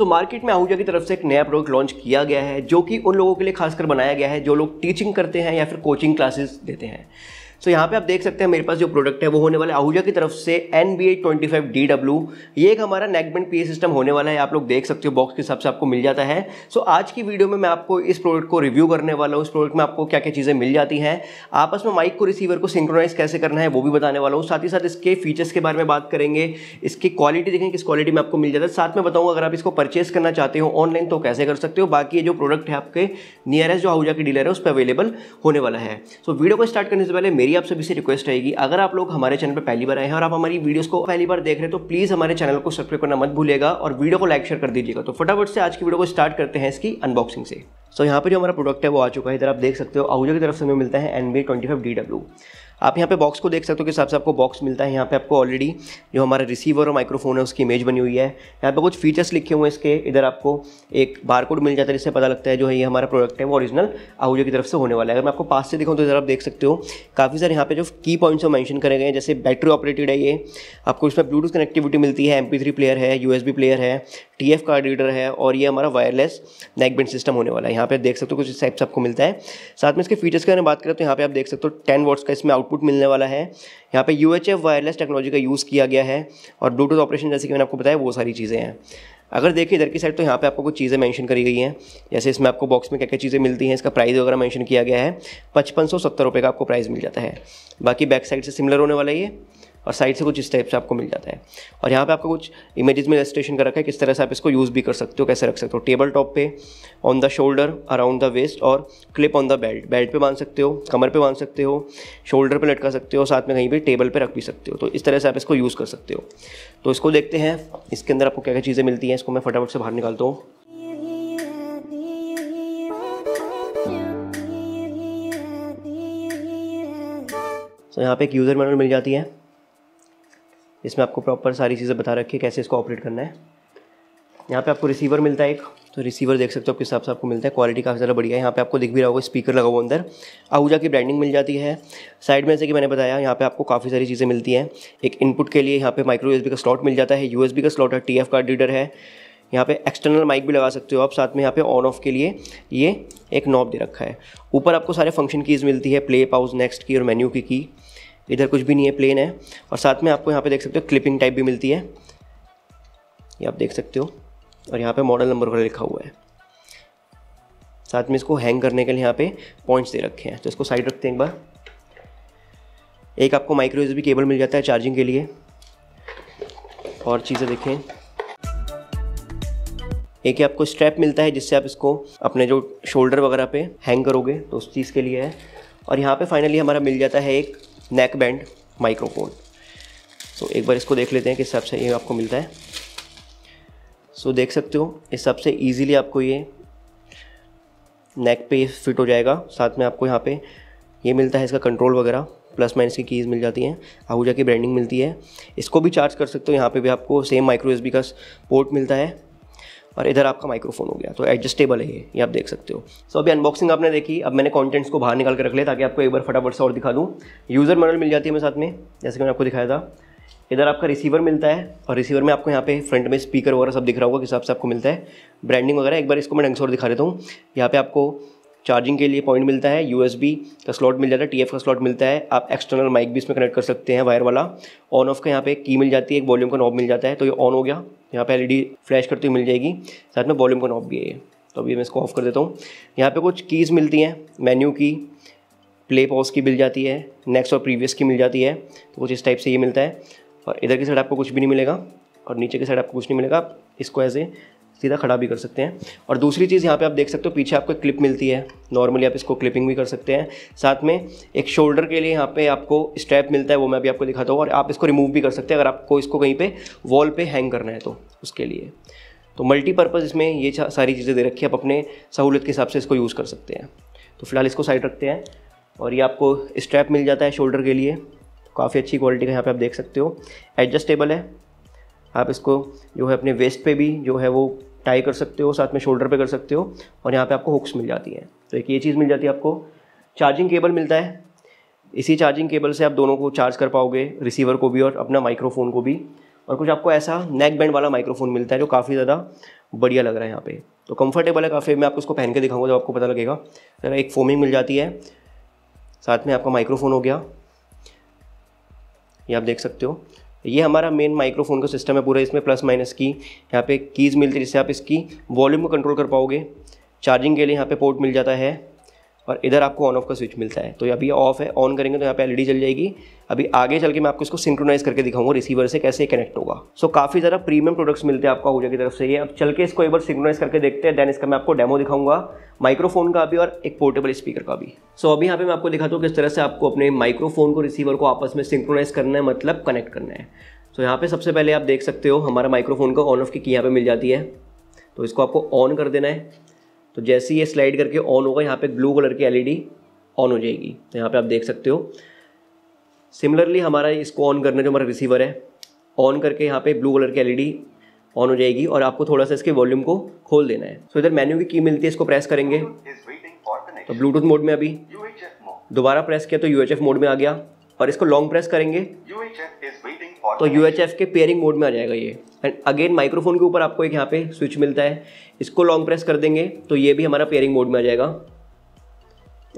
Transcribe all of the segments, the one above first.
so market में आहूजा की तरफ से एक नया प्रोडक्ट लॉन्च किया गया है जो कि उन लोगों के लिए खासकर बनाया गया है जो लोग टीचिंग करते हैं या फिर कोचिंग क्लासेस देते हैं सो so, यहाँ पे आप देख सकते हैं मेरे पास जो प्रोडक्ट है वो होने वाला है आहूजा की तरफ से N B A twenty five D W ये एक हमारा नेकबैंड पी सिस्टम होने वाला है आप लोग देख सकते हो बॉक्स के हिसाब से आपको मिल जाता है सो so, आज की वीडियो में मैं आपको इस प्रोडक्ट को रिव्यू करने वाला हूँ इस प्रोडक्ट में आपको क्या क्या चीज़ें मिल जाती हैं आपस में माइक को रिसीवर को सिंक्रोनाइज कैसे करना है वो भी बताने वाला हूँ साथ ही साथ इसके फीचर्स के बारे में बात करेंगे इसकी क्वालिटी देखें किस क्वालिटी में आपको मिल जाता है साथ में बताऊँगा अगर आप इसको परचेस करना चाहते हो ऑनलाइन तो कैसे कर सकते हो बाकी ये जो प्रोडक्ट है आपके नियरेस्ट जो आहूजा के डीलर है उस पर अवेलेबल होने वाला है सो वीडियो को स्टार्ट करने से पहले मेरी मेरी आप सभी से रिक्वेस्ट रहेगी अगर आप लोग हमारे चैनल पर पहली बार आए हैं और आप हमारी वीडियोस को पहली बार देख रहे हैं तो प्लीज़ हमारे चैनल को सब्सक्राइब करना मत भूलेगा और वीडियो को लाइक शेयर कर दीजिएगा तो फटाफट से आज की वीडियो को स्टार्ट करते हैं इसकी अनबॉक्सिंग से सो so, यहाँ पर जो हमारा प्रोडक्ट है वो आ चुका है इधर आप देख सकते हो आहूजा की तरफ से हमें मिलता है एन बी ट्वेंटी आप यहाँ पे बॉक्स को देख सकते हो कि हिसाब से आपको बॉक्स मिलता है यहाँ पे आपको ऑलरेडी जो हमारा रिसीवर और माइक्रोफोन है उसकी इमेज बनी हुई है यहाँ पे कुछ फीचर्स लिखे हुए हैं इसके इधर आपको एक बार कोड मिल जाता है जिससे पता लगता है जो है ये हमारा प्रोडक्ट है वो ऑरिजिनल आहूजा की तरफ से होने वाला है अगर मैं आपको पास से दिखाऊँ तो इधर आप देख सकते हो काफ़ी सारे यहाँ पे जो की पॉइंट्स हम मैंशन करे गए हैं जैसे बैटरी ऑपरेटेड है ये आपको इसमें ब्लूटूथ कनेक्टिविटी मिलती है एम प्लेयर है यू प्लेयर है टी कार्ड रीडर है और ये हमारा वायरलेस नेकबैंड सिस्टम होने वाला है यहाँ पे देख सकते हो कुछ टाइप्स आपको मिलता है साथ में इसके फीचर्स की अगर बात करें तो यहाँ पर आप देख सकते हो टेन वॉट्स का इसमें आउट आउटपुट मिलने वाला है यहाँ पे यू वायरलेस टेक्नोलॉजी का यूज़ किया गया है और ब्लूटूथ ऑपरेशन जैसे कि मैंने आपको बताया वो सारी चीज़ें हैं अगर देखिए इधर की साइड तो यहाँ पे आपको कुछ चीज़ें मेंशन करी गई हैं जैसे इसमें आपको बॉक्स में क्या क्या चीज़ें मिलती हैं इसका प्राइस वगैरह मेंशन किया गया है पचपन सौ सत्तर रुपये का आपको प्राइस मिल जाता है बाकी बैक साइड से सिमिलर होने वाला ये और साइड से कुछ इस टाइप से आपको मिल जाता है और यहाँ पे आपको कुछ इमेजेस में रजिस्ट्रेशन कर रखा है किस तरह से आप इसको यूज़ भी कर सकते हो कैसे रख सकते हो टेबल टॉप पे on the shoulder around the waist और clip on the belt belt पे बांध सकते हो कमर पे बांध सकते हो शोल्डर पे लटका सकते हो साथ में कहीं भी टेबल पे रख भी सकते हो तो इस तरह से आप इसको यूज़ कर सकते हो तो इसको देखते हैं इसके अंदर आपको क्या क्या चीज़ें मिलती हैं इसको मैं फटाफट से बाहर निकालता हूँ तो यहाँ पे एक यूज़र मैनुअल मिल जाती है इसमें आपको प्रॉपर सारी चीज़ें बता रखी है कैसे इसको ऑपरेट करना है यहाँ पे आपको रिसीवर मिलता है एक तो रिसीवर देख सकते हो आपके हिसाब से आपको मिलता है क्वालिटी काफ़ी ज़्यादा बढ़िया है यहाँ पे आपको दिख भी रहा होगा स्पीकर लगा हुआ अंदर आहूजा की ब्रांडिंग मिल जाती है साइड में जैसे कि मैंने बताया यहाँ पे आपको काफ़ी सारी चीज़ें मिलती हैं एक इनपुट के लिए यहाँ पे माइक्रो यूएसबी का स्लॉट मिल जाता है यू का स्लॉट है टी कार्ड रीडर है यहाँ पे एक्सटर्नल माइक भी लगा सकते हो आप साथ में यहाँ पे ऑन ऑफ के लिए ये एक नॉब दे रखा है ऊपर आपको सारे फंक्शन कीज़ मिलती है प्ले पाउज नेक्स्ट की और मेन्यू की की इधर कुछ भी नहीं है प्लेन है और साथ में आपको यहाँ पे देख सकते हो क्लिपिंग टाइप भी मिलती है ये आप देख सकते हो और यहाँ पे मॉडल नंबर वगैरह लिखा हुआ है साथ में इसको हैंग करने के लिए यहाँ पे पॉइंट्स दे रखे हैं तो इसको साइड रखते हैं एक बार एक आपको माइक्रो यूज केबल मिल जाता है चार्जिंग के लिए और चीज़ें देखें एक ही आपको स्ट्रैप मिलता है जिससे आप इसको अपने जो शोल्डर वगैरह पे हैंग करोगे तो उस चीज़ के लिए है और यहाँ पे फाइनली हमारा मिल जाता है एक नेक बैंड माइक्रोफोन सो एक बार इसको देख लेते हैं कि हिसाब से ये आपको मिलता है सो so, देख सकते हो इस सबसे ईजीली आपको ये नेक पे फिट हो जाएगा साथ में आपको यहाँ पे ये मिलता है इसका कंट्रोल वगैरह प्लस माइनस की कीज़ मिल जाती हैं आहूजा की ब्रांडिंग मिलती है इसको भी चार्ज कर सकते हो यहाँ पे भी आपको सेम माइक्रो एस का पोर्ट मिलता है और इधर आपका माइक्रोफोन हो गया तो एडजस्टेबल है ये आप देख सकते हो सो so, अभी अनबॉक्सिंग आपने देखी अब मैंने कॉन्टेंट्स को बाहर निकाल कर रख लिया ताकि आपको एक बार फटाफट से और दिखा दूँ यूज़र मॉडल मिल जाती है मेरे साथ में जैसे कि मैंने आपको दिखाया था इधर आपका रिसीवर मिलता है और रिसीवर में आपको यहाँ पे फ्रंट में स्पीकर वगैरह सब दिख रहा होगा किस हिसाब से आपको मिलता है ब्रांडिंग वगैरह एक बार इसको मैं ढंग से और दिखा देता हूँ यहाँ पे आपको चार्जिंग के लिए पॉइंट मिलता है यू का स्लॉट मिल जाता है टी का स्लॉट मिलता है आप एक्सटर्नल माइक भी इसमें कनेक्ट कर सकते हैं वायर वाला ऑन ऑफ का यहाँ पे की मिल जाती है एक वॉल्यूम का नॉब मिल जाता है तो ये ऑन हो गया यहाँ पे एलईडी फ्लैश करते हुए मिल जाएगी साथ में वॉल्यूम का नॉब भी है तो अभी मैं इसको ऑफ कर देता हूँ यहाँ पे कुछ कीज़ मिलती हैं मेन्यू की प्ले पॉज की मिल जाती है नेक्स्ट और प्रीवियस की मिल जाती है तो कुछ इस टाइप से ये मिलता है और इधर की साइड आपको कुछ भी नहीं मिलेगा और नीचे की साइड आपको कुछ नहीं मिलेगा आप इसको एज ए सीधा खड़ा भी कर सकते हैं और दूसरी चीज़ यहाँ पे आप देख सकते हो पीछे आपको क्लिप मिलती है नॉर्मली आप इसको क्लिपिंग भी कर सकते हैं साथ में एक शोल्डर के लिए यहाँ पे आपको स्ट्रैप मिलता है वो मैं भी आपको दिखाता हूँ और आप इसको रिमूव भी कर सकते हैं अगर आपको इसको कहीं पर वॉल पर हैंग करना है तो उसके लिए तो मल्टीपर्पज़ इसमें ये सारी चीज़ें दे रखी है आप अपने सहूलत के हिसाब से इसको यूज़ कर सकते हैं तो फिलहाल इसको साइड रखते हैं और ये आपको स्ट्रैप मिल जाता है शोल्डर के लिए काफ़ी अच्छी क्वालिटी का यहाँ पे आप देख सकते हो एडजस्टेबल है आप इसको जो है अपने वेस्ट पे भी जो है वो टाई कर सकते हो साथ में शोल्डर पे कर सकते हो और यहाँ पे आपको हुक्स मिल जाती हैं तो एक ये चीज़ मिल जाती है आपको चार्जिंग केबल मिलता है इसी चार्जिंग केबल से आप दोनों को चार्ज कर पाओगे रिसीवर को भी और अपना माइक्रोफोन को भी और कुछ आपको ऐसा नेक बैंड वाला माइक्रोफोन मिलता है जो काफ़ी ज़्यादा बढ़िया लग रहा है यहाँ पे तो कंफर्टेबल है काफ़ी मैं आपको उसको पहन के दिखाऊंगा जब आपको पता लगेगा एक फोमिंग मिल जाती है साथ में आपका माइक्रोफोन हो गया ये आप देख सकते हो ये हमारा मेन माइक्रोफोन का सिस्टम है पूरा इसमें प्लस माइनस की यहाँ पे कीज़ मिलती है जिससे आप इसकी वॉल्यूम को कंट्रोल कर पाओगे चार्जिंग के लिए यहाँ पे पोर्ट मिल जाता है और इधर आपको ऑन ऑफ का स्विच मिलता है तो अभी ये ऑफ है ऑन करेंगे तो यहाँ पे एलईडी जल जाएगी अभी आगे चल के मैं आपको इसको सिंक्रोनाइज करके दिखाऊंगा रिसीवर से कैसे कनेक्ट होगा सो so, काफ़ी ज़्यादा प्रीमियम प्रोडक्ट्स मिलते हैं आपको आहूजा की तरफ से ये अब चल के इसको एक बार सिंक्रोनाइज करके देखते हैं देन इसका मैं आपको डेमो दिखाऊंगा माइक्रोफोन का भी और एक पोर्टेबल स्पीकर का भी सो so, अभी यहाँ पे मैं आपको दिखाता हूँ किस तरह से आपको अपने माइक्रोफोन को रिसीवर को आपस में सिंक्रोनाइज करना है मतलब कनेक्ट करना है तो यहाँ पे सबसे पहले आप देख सकते हो हमारा माइक्रोफोन का ऑन ऑफ की यहाँ पर मिल जाती है तो इसको आपको ऑन कर देना है तो जैसे ही ये स्लाइड करके ऑन होगा यहाँ पे ब्लू कलर की एलईडी ऑन हो जाएगी तो यहाँ पे आप देख सकते हो सिमिलरली हमारा इसको ऑन करना जो हमारा रिसीवर है ऑन करके यहाँ पे ब्लू कलर की एलईडी ऑन हो जाएगी और आपको थोड़ा सा इसके वॉल्यूम को खोल देना है सो इधर मेन्यू की की मिलती है इसको प्रेस करेंगे तो ब्लूटूथ मोड में अभी दोबारा प्रेस किया तो यू मोड में आ गया और इसको लॉन्ग प्रेस करेंगे तो यू के पेयरिंग मोड में आ जाएगा ये एंड अगेन माइक्रोफोन के ऊपर आपको एक यहाँ पे स्विच मिलता है इसको लॉन्ग प्रेस कर देंगे तो ये भी हमारा पेयरिंग मोड में आ जाएगा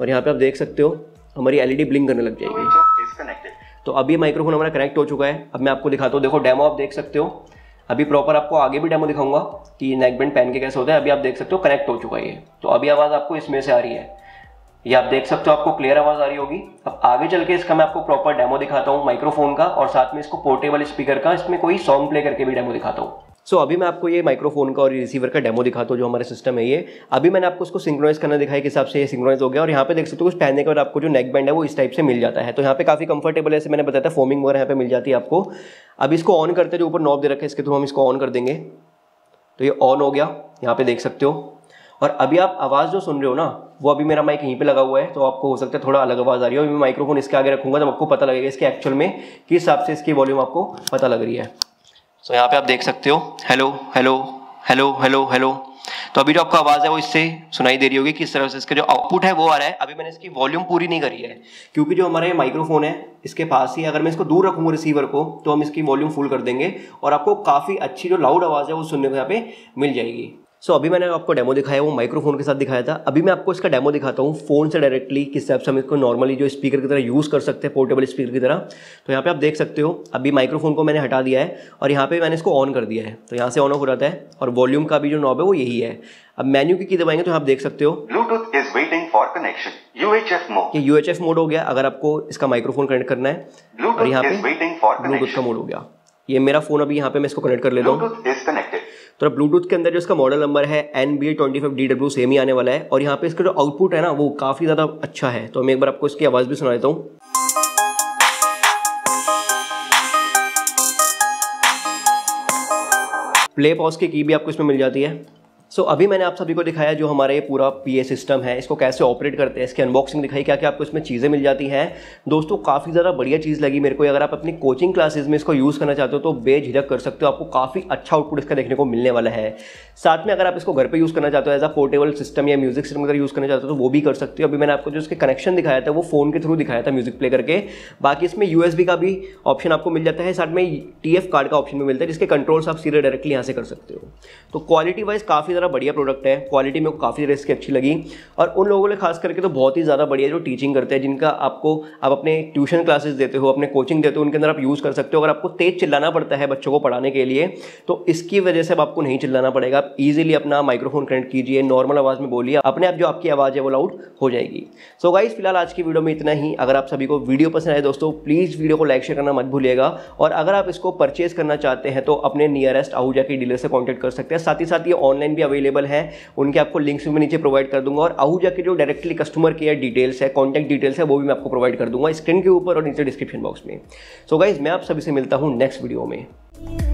और यहाँ पे आप देख सकते हो हमारी एलईडी ब्लिंक e करने लग जाएगी तो अभी माइक्रोफोन हमारा कनेक्ट हो चुका है अब मैं आपको दिखाता हूँ देखो डेमो आप देख सकते हो अभी प्रॉपर आपको आगे भी डेमो दिखाऊंगा कि नेकबैंड पहन के कैसे होता है अभी आप देख सकते हो कनेक्ट हो चुका है ये तो अभी आवाज़ आपको इसमें से आ रही है ये आप देख सकते हो आपको क्लियर आवाज आ रही होगी अब आगे चल के इसका मैं आपको प्रॉपर डेमो दिखाता हूँ माइक्रोफोन का और साथ में इसको पोर्टेबल स्पीकर का इसमें कोई सॉन्ग प्ले करके भी डेमो दिखाता हूँ सो so, अभी मैं आपको ये माइक्रोफोन का और रिसीवर का डेमो दिखाता हूँ जो हमारे सिस्टम है ये अभी मैंने आपको उसको सिंक्रोनाइज करना दिखाया के हिसाब से ये सिंक्रोनाइज हो गया और यहाँ पे देख सकते हो कुछ पहनने के बाद आपको जो नेक बैंड है वो इस टाइप से मिल जाता है तो यहाँ पे काफी कंफर्टेबल है ऐसे मैंने बताया था फोमिंग वगैरह यहाँ पे मिल जाती है आपको अब इसको ऑन करते जो ऊपर नॉब दे रखा है इसके थ्रू हम इसको ऑन कर देंगे तो ये ऑन हो गया यहाँ पे देख सकते हो और अभी आप आवाज़ जो सुन रहे हो ना वो अभी मेरा माइक यहीं पे लगा हुआ है तो आपको हो सकता है थोड़ा अलग आवाज़ आ रही हो मैं माइक्रोफोन इसके आगे रखूंगा तब तो आपको पता लगेगा इसके एक्चुअल में किस हिसाब से इसकी वॉल्यूम आपको पता लग रही है सो so, यहाँ पे आप देख सकते हो hello hello hello hello hello तो अभी जो आपको आवाज़ है वो इससे सुनाई दे रही होगी किस तरह से इसका जो आउटपुट है वो आ रहा है अभी मैंने इसकी वॉल्यूम पूरी नहीं करी है क्योंकि जो हमारा ये माइक्रोफोन है इसके पास ही अगर मैं इसको दूर रखूंगा रिसीवर को तो हम इसकी वॉल्यूम फुल कर देंगे और आपको काफ़ी अच्छी जो लाउड आवाज़ है वो सुनने को यहाँ पे मिल जाएगी सो so, अभी मैंने आपको डेमो दिखाया वो माइक्रोफोन के साथ दिखाया था अभी मैं आपको इसका डेमो दिखाता हूँ फोन से डायरेक्टली किस तरह से हम इसको नॉर्मली जो स्पीकर की तरह यूज़ कर सकते हैं पोर्टेबल स्पीकर की तरह तो यहाँ पे आप देख सकते हो अभी माइक्रोफोन को मैंने हटा दिया है और यहाँ पे मैंने इसको ऑन कर दिया है तो यहाँ से ऑन ऑफ हो जाता है और वॉल्यूम का भी जो नॉब है वो यही है अब मेन्यू की की दबाएंगे तो आप देख सकते हो Bluetooth is waiting for connection UHF mode ये यूएचएफ मोड हो गया अगर आपको इसका माइक्रोफोन कनेक्ट करना है और यहाँ पे ब्लूटूथ का मोड हो गया ये मेरा फोन अभी यहाँ पे मैं इसको कनेक्ट कर लेता हूँ तो ब्लूटूथ के अंदर जो इसका मॉडल नंबर है N B twenty five D W same ही आने वाला है और यहाँ पे इसका जो आउटपुट है ना वो काफ़ी ज़्यादा अच्छा है तो मैं एक बार आपको इसकी आवाज़ भी सुना देता हूँ प्ले पॉज की की भी आपको इसमें मिल जाती है सो so, अभी मैंने आप सभी को दिखाया जो हमारा ये पूरा पीए सिस्टम है इसको कैसे ऑपरेट करते हैं इसकी अनबॉक्सिंग दिखाई क्या क्या आपको इसमें चीज़ें मिल जाती हैं दोस्तों काफ़ी ज़्यादा बढ़िया चीज़ लगी मेरे को अगर आप अपनी कोचिंग क्लासेस में इसको यूज़ करना चाहते हो तो बेझिझक कर सकते हो आपको काफ़ी अच्छा आउटपुट इसका देखने को मिलने वाला है साथ में अगर आप इसको घर पर यूज़ करना चाहते हो एज अ पोर्टेबल सिस्टम या म्यूजिक सिस्टम अगर यूज़ करना चाहते हो तो वो भी कर सकते हो अभी मैंने आपको जो इसके कनेक्शन दिखाया था वो फ़ोन के थ्रू दिखाया था म्यूजिक प्ले करके बाकी इसमें यू का भी ऑप्शन आपको मिल जाता है साथ में टी कार्ड का ऑप्शन भी मिलता है जिसके कंट्रोल्स आप सीधे डायरेक्टली यहाँ से कर सकते हो तो क्वालिटी वाइज काफ़ी ज़्यादा बढ़िया प्रोडक्ट है क्वालिटी मेरे को काफ़ी ज़्यादा इसकी अच्छी लगी और उन लोगों ने खास करके तो बहुत ही ज़्यादा बढ़िया जो टीचिंग करते हैं जिनका आपको आप अपने ट्यूशन क्लासेस देते हो अपने कोचिंग देते हो उनके अंदर आप यूज़ कर सकते हो अगर आपको तेज़ चिल्लाना पड़ता है बच्चों को पढ़ाने के लिए तो इसकी वजह से आपको नहीं चिल्लाना पड़ेगा आप ईजिली अपना माइक्रोफोन कनेक्ट कीजिए नॉर्मल आवाज़ में बोलिए अपने आप जो आपकी आवाज़ है वो लाउड हो जाएगी सो गाइज फिलहाल आज की वीडियो में इतना ही अगर आप सभी को वीडियो पसंद आए दोस्तों प्लीज़ वीडियो को लाइक शेयर करना मत भूलिएगा और अगर आप इसको परचेज करना चाहते हैं तो अपने नियरेस्ट आहूजा के डीलर से कॉन्टैक्ट कर सकते हैं साथ ही साथ ये ऑनलाइन भी अवेलेबल है उनके आपको लिंक्स भी मैं नीचे प्रोवाइड कर दूंगा और आहूजा के जो डायरेक्टली कस्टमर केयर डिटेल्स है कॉन्टैक्ट डिटेल्स है वो भी मैं आपको प्रोवाइड कर दूंगा स्क्रीन के ऊपर और नीचे डिस्क्रिप्शन बॉक्स में सो so गाइज मैं आप सभी से मिलता हूँ नेक्स्ट वीडियो में